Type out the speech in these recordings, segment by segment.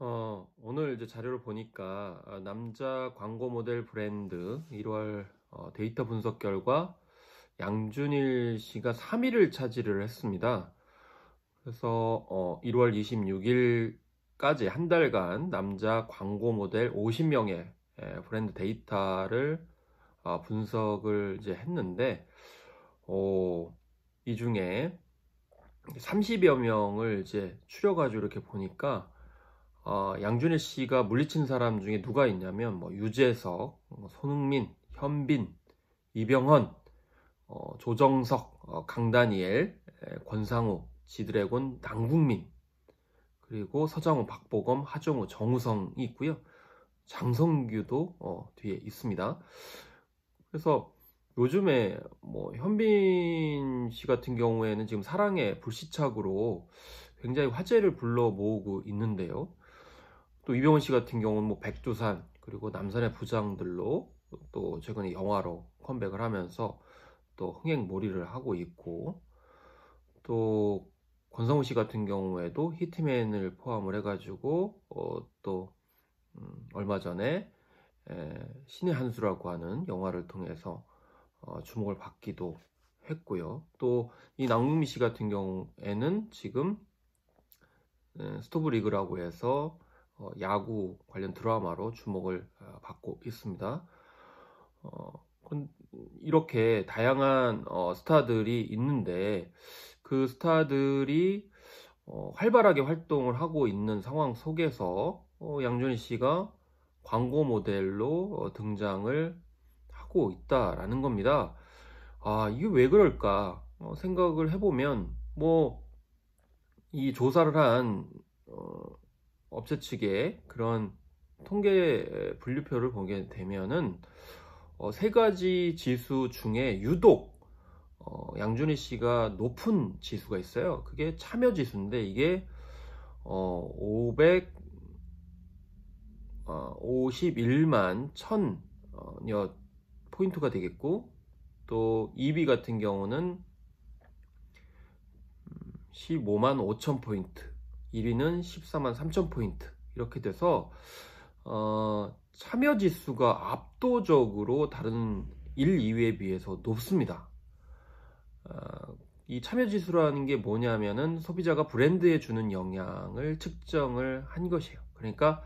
어, 오늘 이제 자료를 보니까 아, 남자 광고 모델 브랜드 1월 어, 데이터 분석 결과 양준일 씨가 3위를 차지를 했습니다. 그래서 어, 1월 26일까지 한 달간 남자 광고 모델 50명의 예, 브랜드 데이터를 어, 분석을 이제 했는데 어, 이 중에 30여 명을 이제 추려가지고 이렇게 보니까 어, 양준일 씨가 물리친 사람 중에 누가 있냐면 뭐 유재석, 뭐 손흥민, 현빈, 이병헌, 어, 조정석, 어, 강다니엘, 권상우, 지드래곤, 남국민 그리고 서장우 박보검, 하정우, 정우성이 있고요. 장성규도 어, 뒤에 있습니다. 그래서 요즘에 뭐 현빈 씨 같은 경우에는 지금 사랑의 불시착으로 굉장히 화제를 불러 모으고 있는데요. 또 이병헌 씨 같은 경우는 뭐 백두산 그리고 남산의 부장들로 또 최근에 영화로 컴백을 하면서 또 흥행몰이를 하고 있고 또 권성우 씨 같은 경우에도 히트맨을 포함을 해가지고 어, 또 음, 얼마 전에 에, 신의 한수라고 하는 영화를 통해서 어, 주목을 받기도 했고요. 또 이 남궁미 씨 같은 경우에는 지금 스토브리그라고 해서 어, 야구 관련 드라마로 주목을 어, 받고 있습니다. 어, 이렇게 다양한 스타들이 있는데 그 스타들이 활발하게 활동을 하고 있는 상황 속에서 양준희 씨가 광고 모델로 등장을 하고 있다라는 겁니다. 아, 이게 왜 그럴까 생각을 해보면 뭐 이 조사를 한 업체 측의 그런 통계 분류표를 보게 되면은 어, 세 가지 지수 중에 유독 어, 양준희 씨가 높은 지수가 있어요. 그게 참여 지수인데 이게 어, 551만 어, 1000여 어, 포인트가 되겠고 또2위 같은 경우는 15만 음, 5000 포인트 1위는 14만 3천 포인트 이렇게 돼서 어, 참여 지수가 압도적으로 다른 1, 2위에 비해서 높습니다. 어, 이 참여 지수라는 게 뭐냐면은 소비자가 브랜드에 주는 영향을 측정을 한 것이에요. 그러니까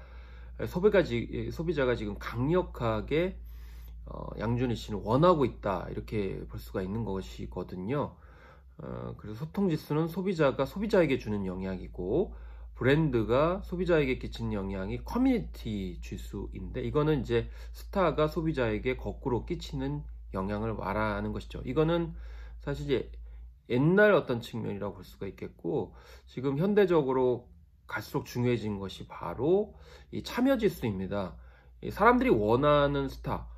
소비가 지, 소비자가 지금 강력하게 어, 양준희 씨는 원하고 있다 이렇게 볼 수가 있는 것이거든요. 어, 그래서 소통 지수는 소비자가 소비자에게 주는 영향이고 브랜드가 소비자에게 끼친 영향이 커뮤니티 지수인데 이거는 이제 스타가 소비자에게 거꾸로 끼치는 영향을 말하는 것이죠. 이거는 사실 이제 옛날 어떤 측면이라고 볼 수가 있겠고 지금 현대적으로 갈수록 중요해진 것이 바로 이 참여 지수입니다. 사람들이 원하는 스타,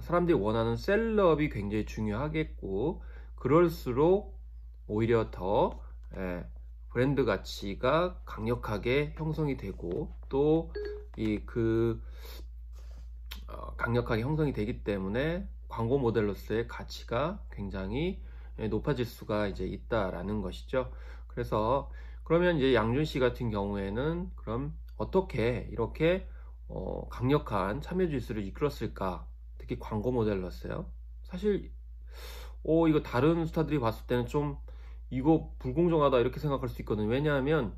사람들이 원하는 셀럽이 굉장히 중요하겠고 그럴수록 오히려 더 예, 브랜드 가치가 강력하게 형성이 되고 또 이그 어, 강력하게 형성이 되기 때문에 광고 모델로서의 가치가 굉장히 예, 높아질 수가 이제 있다라는 것이죠. 그래서 그러면 이제 양준 씨 같은 경우에는 그럼 어떻게 이렇게 어 강력한 참여 지수를 이끌었을까? 특히 광고 모델로서요. 사실 오 이거 다른 스타들이 봤을 때는 좀 이거 불공정하다 이렇게 생각할 수 있거든 요 왜냐하면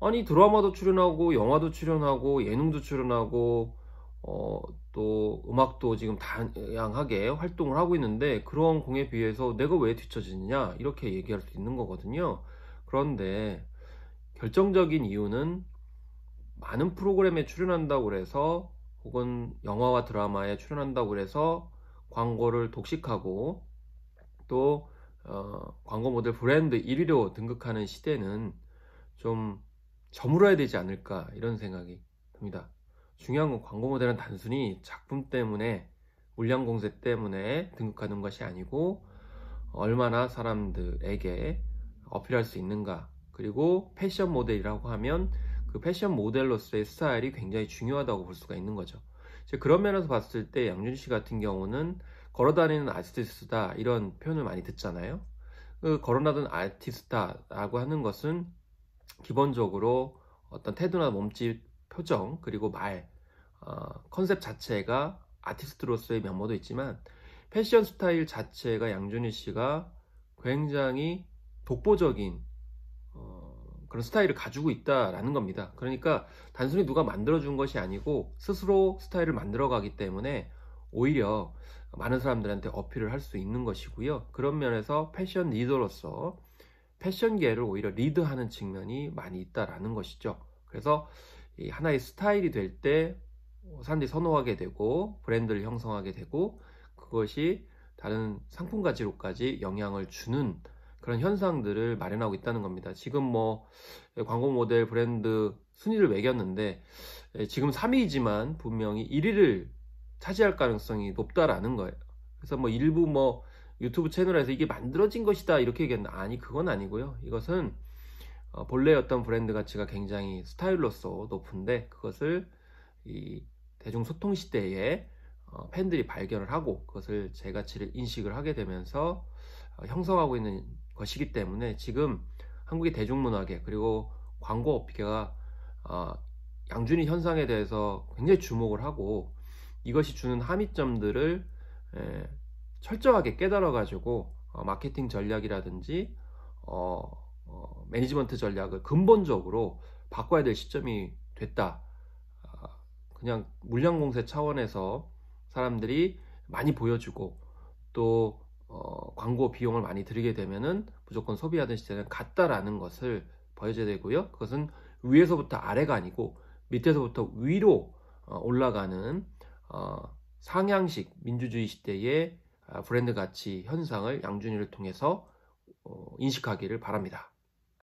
아니 드라마도 출연하고 영화도 출연하고 예능도 출연하고 어, 또 음악도 지금 다양하게 활동을 하고 있는데 그런 공에 비해서 내가 왜 뒤처지느냐 이렇게 얘기할 수 있는 거거든요 그런데 결정적인 이유는 많은 프로그램에 출연한다고 해서 혹은 영화와 드라마에 출연한다고 해서 광고를 독식하고 또 어, 광고 모델 브랜드 1위로 등극하는 시대는 좀 저물어야 되지 않을까 이런 생각이 듭니다. 중요한 건 광고 모델은 단순히 작품 때문에 물량 공세 때문에 등극하는 것이 아니고 얼마나 사람들에게 어필할 수 있는가 그리고 패션 모델이라고 하면 그 패션 모델로서의 스타일이 굉장히 중요하다고 볼 수가 있는 거죠. 그런 면에서 봤을 때 양준 씨 같은 경우는 걸어다니는 아티스트다 이런 표현을 많이 듣잖아요. 그 걸어다니는 아티스트라고 하는 것은 기본적으로 어떤 태도나 몸짓, 표정 그리고 말 어, 컨셉 자체가 아티스트로서의 면모도 있지만 패션 스타일 자체가 양준희 씨가 굉장히 독보적인 어, 그런 스타일을 가지고 있다라는 겁니다. 그러니까 단순히 누가 만들어준 것이 아니고 스스로 스타일을 만들어가기 때문에 오히려 많은 사람들한테 어필을 할 수 있는 것이고요. 그런 면에서 패션 리더로서 패션계를 오히려 리드하는 측면이 많이 있다라는 것이죠. 그래서 하나의 스타일이 될 때 사람들이 선호하게 되고 브랜드를 형성하게 되고 그것이 다른 상품 가치로까지 영향을 주는 그런 현상들을 마련하고 있다는 겁니다. 지금 뭐 광고 모델 브랜드 순위를 매겼는데 예, 지금 3위지만 이 분명히 1위를 차지할 가능성이 높다라는 거예요. 그래서 뭐 일부 뭐 유튜브 채널에서 이게 만들어진 것이다 이렇게 얘기했나 아니 그건 아니고요. 이것은 어, 본래 어떤 브랜드 가치가 굉장히 스타일로서 높은데 그것을 이 대중 소통 시대에 어, 팬들이 발견을 하고 그것을 제 가치를 인식을 하게 되면서 어, 형성하고 있는 것이기 때문에 지금 한국의 대중문화계 그리고 광고 업계가 어, 양준이 현상에 대해서 굉장히 주목을 하고 이것이 주는 함의점들을 에, 철저하게 깨달아 가지고 어, 마케팅 전략이라든지 어, 어, 매니지먼트 전략을 근본적으로 바꿔야 될 시점이 됐다. 어, 그냥 물량 공세 차원에서 사람들이 많이 보여주고 또 어, 광고 비용을 많이 들이게 되면은 무조건 소비하던 시대는 같다라는 것을 보여줘야 되고요. 그것은 위에서부터 아래가 아니고 밑에서부터 위로 어, 올라가는 어, 상향식 민주주의 시대의 아, 브랜드 가치 현상을 양준일을 통해서 어, 인식하기를 바랍니다.